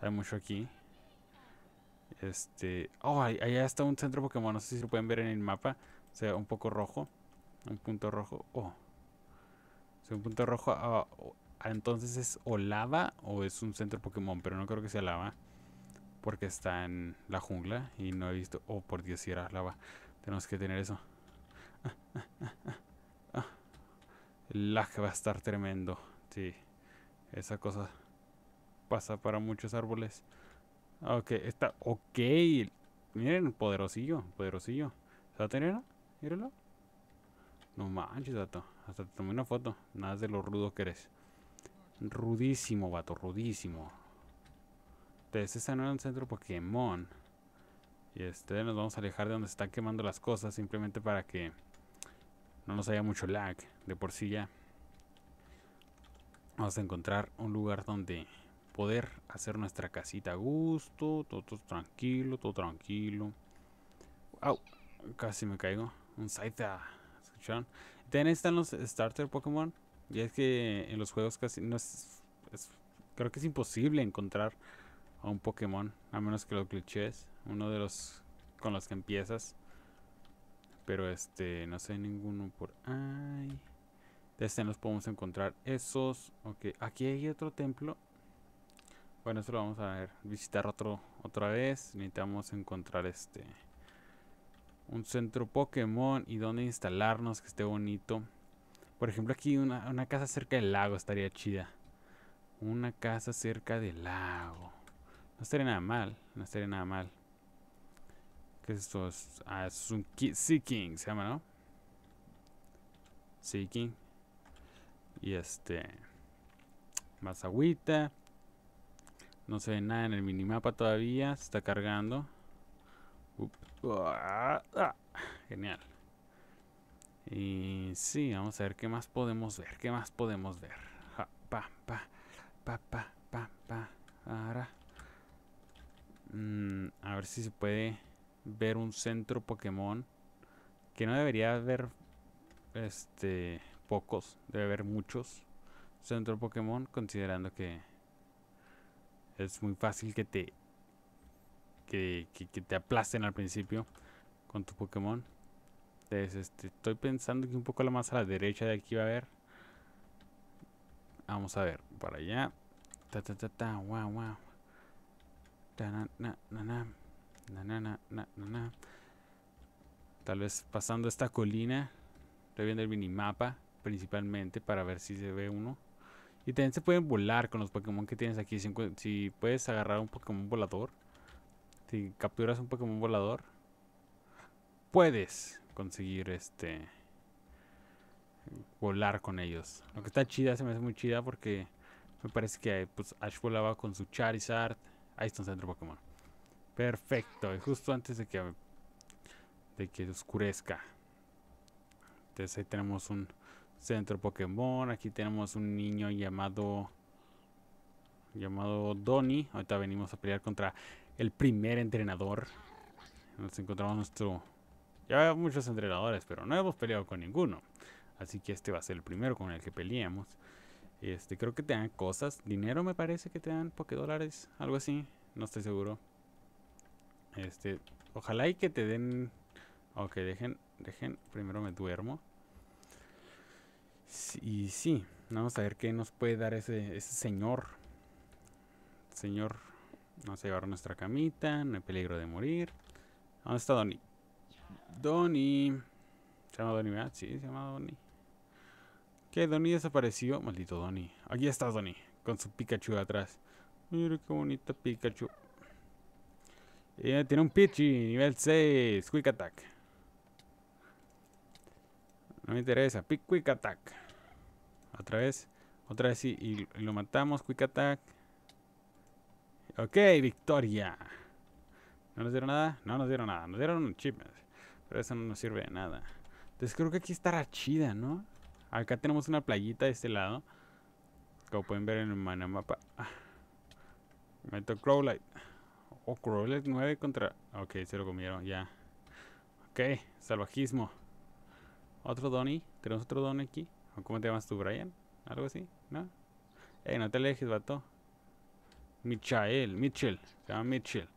Hay mucho aquí. Este. Oh, allá está un centro Pokémon. No sé si lo pueden ver en el mapa. O sea, un poco rojo. Un punto rojo. Oh. O sea, un punto rojo. Ah, ah, entonces es o lava o es un centro Pokémon. Pero no creo que sea lava. Porque está en la jungla. Y no he visto. Oh, por Dios, si era lava. Tenemos que tener eso. Ah, El lag va a estar tremendo. Sí. Esa cosa pasa para muchos árboles. Ah, ok, está. Ok. Miren, poderosillo, poderosillo. ¿Se va a tener? No manches, vato. Hasta te tomé una foto. Nada de lo rudo que eres. Rudísimo, vato, rudísimo. Entonces, ese no era un centro Pokémon. Y este, nos vamos a alejar de donde se están quemando las cosas. Simplemente para que no nos haya mucho lag. De por sí ya. Vamos a encontrar un lugar donde poder hacer nuestra casita a gusto, todo, tranquilo, todo tranquilo. casi me caigo. Un Saita, ¿escucharon? También están los starter Pokémon. Y es que en los juegos casi no es, Creo que es imposible encontrar a un Pokémon, a menos que lo clichés, uno de los con los que empiezas. Pero este, no sé ninguno por ahí. De este nos podemos encontrar esos. Ok, aquí hay otro templo. Bueno, eso lo vamos a ver, visitar otro, otra vez. Necesitamos encontrar este un centro Pokémon y donde instalarnos que esté bonito. Por ejemplo, aquí una, casa cerca del lago estaría chida. Una casa cerca del lago. No estaría nada mal, no estaría nada mal. ¿Qué es esto? Ah, es un Sea se llama, ¿no? Seeking Y este... Más agüita. No se ve nada en el minimapa todavía. Se está cargando. Ah, ah, genial. Y sí, vamos a ver qué más podemos ver. ¿Qué más podemos ver? pa, pa, pa, pa, pa, pa. Ahora. Mm, a ver si se puede ver un centro Pokémon. Que no debería haber este, pocos. Debe haber muchos. Centro Pokémon, considerando que es muy fácil que te que, te aplasten al principio con tu Pokémon. Entonces, este, estoy pensando que un poco la más a la derecha de aquí va a haber. Vamos a ver, para allá. Tal vez pasando esta colina. Estoy viendo el minimapa principalmente para ver si se ve uno. Y también se pueden volar con los Pokémon que tienes aquí. Si, puedes agarrar un Pokémon volador, si capturas un Pokémon volador, puedes conseguir este volar con ellos. Lo que está chida, se me hace muy chida porque me parece que pues, Ash volaba con su Charizard. Ahí está un centro Pokémon. Perfecto, y justo antes de que de que oscurezca. Entonces ahí tenemos un Centro Pokémon. Aquí tenemos un niño llamado llamado Donnie Ahorita venimos a pelear contra el primer entrenador. Nos encontramos nuestro... Ya muchos entrenadores, pero no hemos peleado con ninguno. Así que este va a ser el primero con el que peleamos. Este, creo que te dan cosas. Dinero me parece que te dan dólares Algo así. No estoy seguro. Este, ojalá y que te den... Ok, dejen, dejen, primero me duermo. Y sí, vamos a ver qué nos puede dar ese, señor. Señor, vamos a llevar nuestra camita, no hay peligro de morir. ¿Dónde está Donny? Donny. Se llama Donny, Sí, se llama Donny. ¿Qué? Donny desapareció. Maldito Donny. Aquí está Donny, con su Pikachu atrás. Mira qué bonita Pikachu. tiene un Pichi, nivel 6, Quick Attack. No me interesa. Pick quick attack. Otra vez. Otra vez y, lo matamos. Quick attack. Ok, victoria. ¿No nos dieron nada? No nos dieron nada. Nos dieron un chip. Pero eso no nos sirve de nada. Entonces creo que aquí estará chida, ¿no? Acá tenemos una playita de este lado. Como pueden ver en el mapa. Meto Crowlight. o Crowlight 9 contra... Ok, se lo comieron, ya. Ok, salvajismo. Otro Donnie? Tenemos otro Donnie aquí. ¿Cómo te llamas tú, Brian? ¿Algo así? ¿No? Eh, no te alejes, vato. Michael, Mitchell. Se llama Mitchell.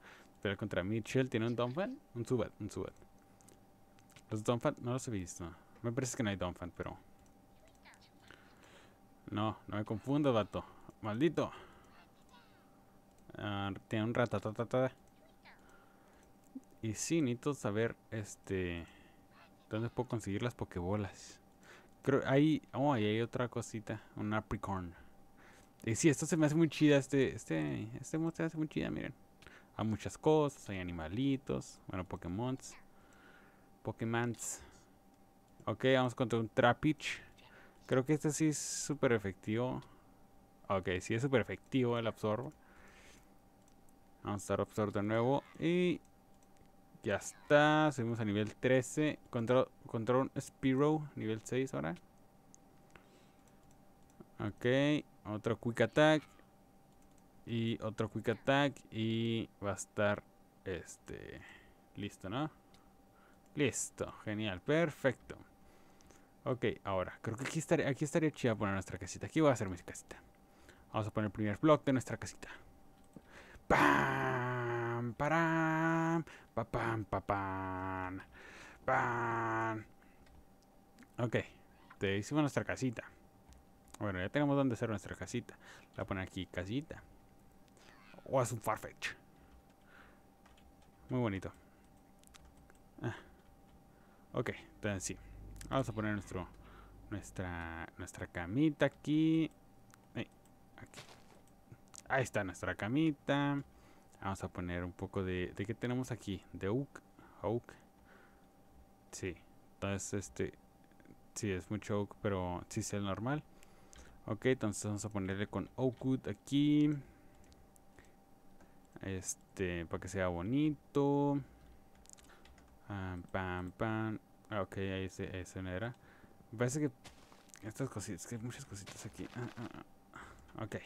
Pero contra Mitchell tiene un Donphan. Un Zubat, un Zubat. Los Donphan no los he visto. Me parece que no hay Donphan, pero... No, no me confundo, vato. Maldito. Ah, tiene un ratatatata. Y sí, necesito saber, este... ¿Dónde puedo conseguir las pokebolas? Creo, hay, oh, ahí hay otra cosita, un apricorn. Y sí, esto se me hace muy chida, este, este, este mod hace muy chida, miren. Hay muchas cosas, hay animalitos, bueno, Pokémons. Pokémons. Ok, vamos contra un Trapich. Creo que este sí es súper efectivo. Ok, sí es súper efectivo el absorbo. Vamos a estar absorbo de nuevo. Y ya está, subimos a nivel 13. Control, control Spiro, nivel 6 ahora. Ok, otro Quick Attack. Y otro Quick Attack. Y va a estar este. Listo, ¿no? Listo, genial, perfecto. Ok, ahora, creo que aquí estaría, aquí chido poner nuestra casita. Aquí voy a hacer mi casita. Vamos a poner el primer block de nuestra casita. ¡Pam! ¡Param! Papam papán. Pan. Ok. Te hicimos nuestra casita. Bueno, ya tenemos donde hacer nuestra casita. La poner aquí, casita. O oh, es un farfetch. Muy bonito. Ah. Ok, entonces sí. Vamos a poner nuestro nuestra nuestra camita aquí. Ahí, aquí. Ahí está nuestra camita. Vamos a poner un poco de... ¿De qué tenemos aquí? De oak. Oak. Sí. Entonces, este... Sí, es mucho oak, pero sí es el normal. Ok, entonces vamos a ponerle con oakwood aquí. Este, para que sea bonito. Ah, pam, pam, ah, Ok, ahí se, parece que... Estas cositas, que hay muchas cositas aquí. Ah, ok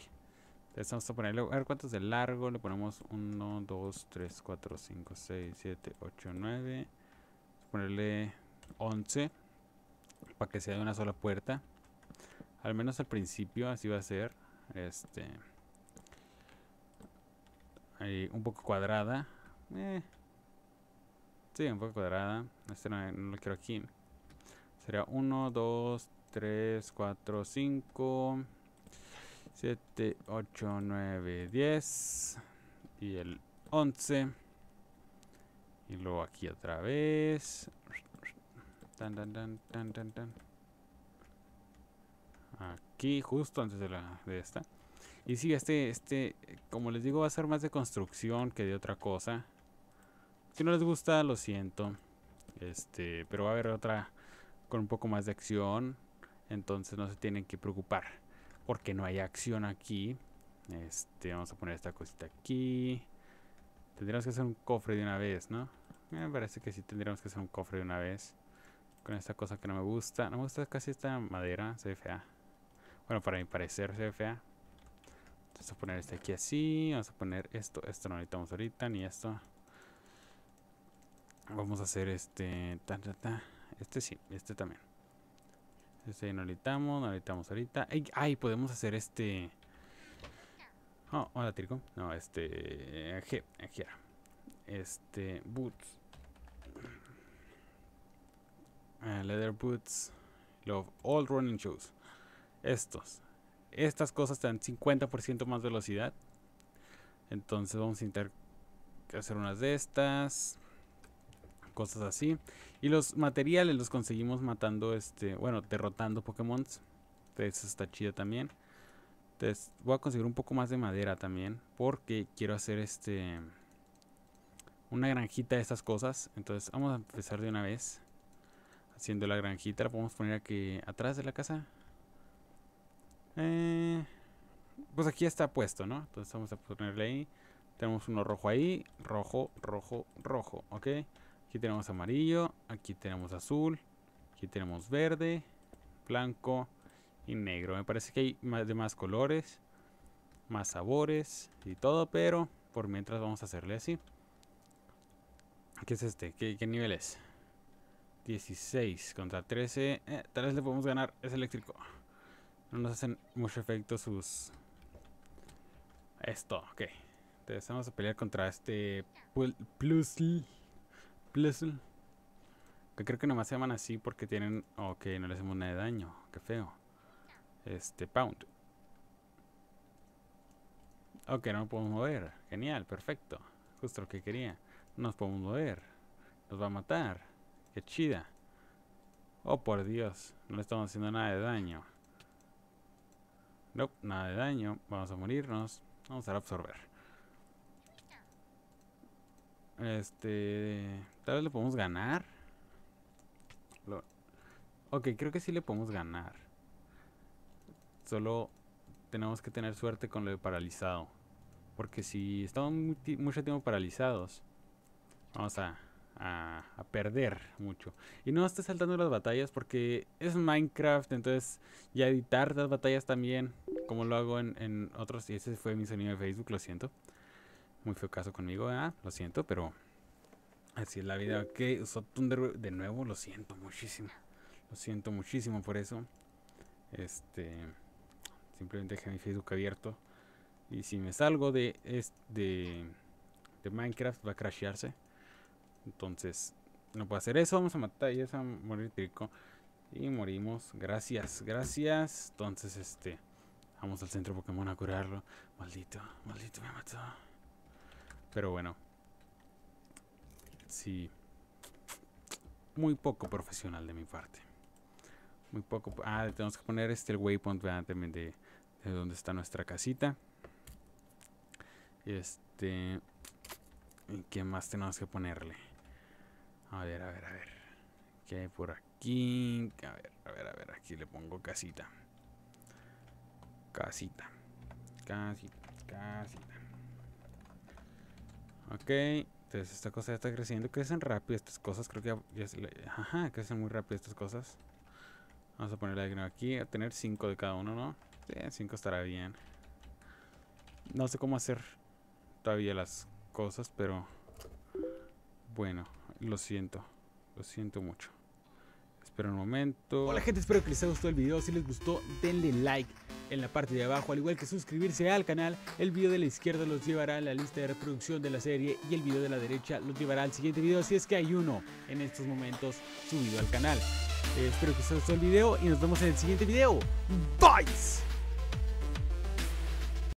vamos a ponerle, a ver cuánto es de largo, le ponemos 1, 2, 3, 4, 5, 6, 7, 8, 9. Vamos a ponerle 11 para que sea de una sola puerta. Al menos al principio así va a ser. Este. Ahí, un poco cuadrada. Eh. Sí, un poco cuadrada. Este no lo quiero aquí. Sería 1, 2, 3, 4, 5. 7, 8, 9, 10 y el 11 y luego aquí otra vez tan tan tan tan tan aquí justo antes de la de esta y sí este este como les digo va a ser más de construcción que de otra cosa si no les gusta lo siento este pero va a haber otra con un poco más de acción entonces no se tienen que preocupar porque no hay acción aquí. Este, vamos a poner esta cosita aquí. Tendríamos que hacer un cofre de una vez, ¿no? Eh, me parece que sí tendríamos que hacer un cofre de una vez. Con esta cosa que no me gusta. No me gusta casi esta madera. Se ve fea. Bueno, para mi parecer se ve fea. Vamos a poner este aquí así. Vamos a poner esto. Esto no necesitamos ahorita, ni esto. Vamos a hacer este... Ta, Este sí, este también. Este no necesitamos, no necesitamos ahorita. Ay, podemos hacer este... Oh, hola Trico. No, este... G, Este... Boots. Ah, leather boots. Love all running shoes. Estos. Estas cosas dan 50% más velocidad. Entonces vamos a intentar hacer unas de estas cosas así. Y los materiales los conseguimos matando, este, bueno, derrotando Pokémon. entonces está chido también. Entonces, voy a conseguir un poco más de madera también. Porque quiero hacer este. Una granjita de estas cosas. Entonces, vamos a empezar de una vez. Haciendo la granjita. La podemos poner aquí atrás de la casa. Eh, pues aquí está puesto, ¿no? Entonces, vamos a ponerle ahí. Tenemos uno rojo ahí. Rojo, rojo, rojo. ¿Ok? Aquí tenemos amarillo, aquí tenemos azul, aquí tenemos verde, blanco y negro. Me parece que hay más de más colores, más sabores y todo, pero por mientras vamos a hacerle así. ¿Qué es este? ¿Qué, nivel es? 16 contra 13. Eh, tal vez le podemos ganar. Es eléctrico. No nos hacen mucho efecto sus... Esto, ok. Entonces vamos a pelear contra este... Plusly. Mm, que creo que nomás se llaman así porque tienen... Ok, no le hacemos nada de daño. Qué feo. Este, Pound. Ok, no nos podemos mover. Genial, perfecto. Justo lo que quería. No nos podemos mover. Nos va a matar. Qué chida. Oh, por Dios. No le estamos haciendo nada de daño. No, nope, nada de daño. Vamos a morirnos. Vamos a absorber. Este... Tal vez le podemos ganar. Ok, creo que sí le podemos ganar. Solo tenemos que tener suerte con lo de paralizado. Porque si estamos mucho tiempo paralizados, vamos a, a, perder mucho. Y no esté saltando las batallas porque es Minecraft, entonces ya editar las batallas también, como lo hago en, otros. Y ese fue mi sonido de Facebook, lo siento. Muy feo caso conmigo, lo siento, pero Así es la vida. Ok, usó Thunder de nuevo. Lo siento muchísimo. Lo siento muchísimo por eso. Este. Simplemente dejé mi Facebook abierto. Y si me salgo de, de, de Minecraft, va a crashearse. Entonces, no puedo hacer eso. Vamos a matar y a morir trico. Y morimos. Gracias, gracias. Entonces, este. Vamos al centro Pokémon a curarlo. Maldito, maldito me mató. Pero bueno, sí, muy poco profesional de mi parte. Muy poco. Ah, tenemos que poner este el waypoint vean también de, dónde donde está nuestra casita. Este. ¿Y qué más tenemos que ponerle? A ver, a ver, a ver. ¿Qué hay por aquí? A ver, a ver, a ver. Aquí le pongo casita. Casita. Casita. Casita. Ok. Entonces esta cosa ya está creciendo, crecen rápido estas cosas, creo que ya, ajá, crecen muy rápido estas cosas. Vamos a ponerle aquí, a tener 5 de cada uno, ¿no? Sí, 5 estará bien. No sé cómo hacer todavía las cosas, pero bueno, lo siento, lo siento mucho. Espera un momento. Hola gente, espero que les haya gustado el video. Si les gustó, denle like en la parte de abajo, al igual que suscribirse al canal. El video de la izquierda los llevará a la lista de reproducción de la serie y el video de la derecha los llevará al siguiente video, si es que hay uno en estos momentos subido al canal. Eh, espero que les haya gustado el video y nos vemos en el siguiente video. Bye.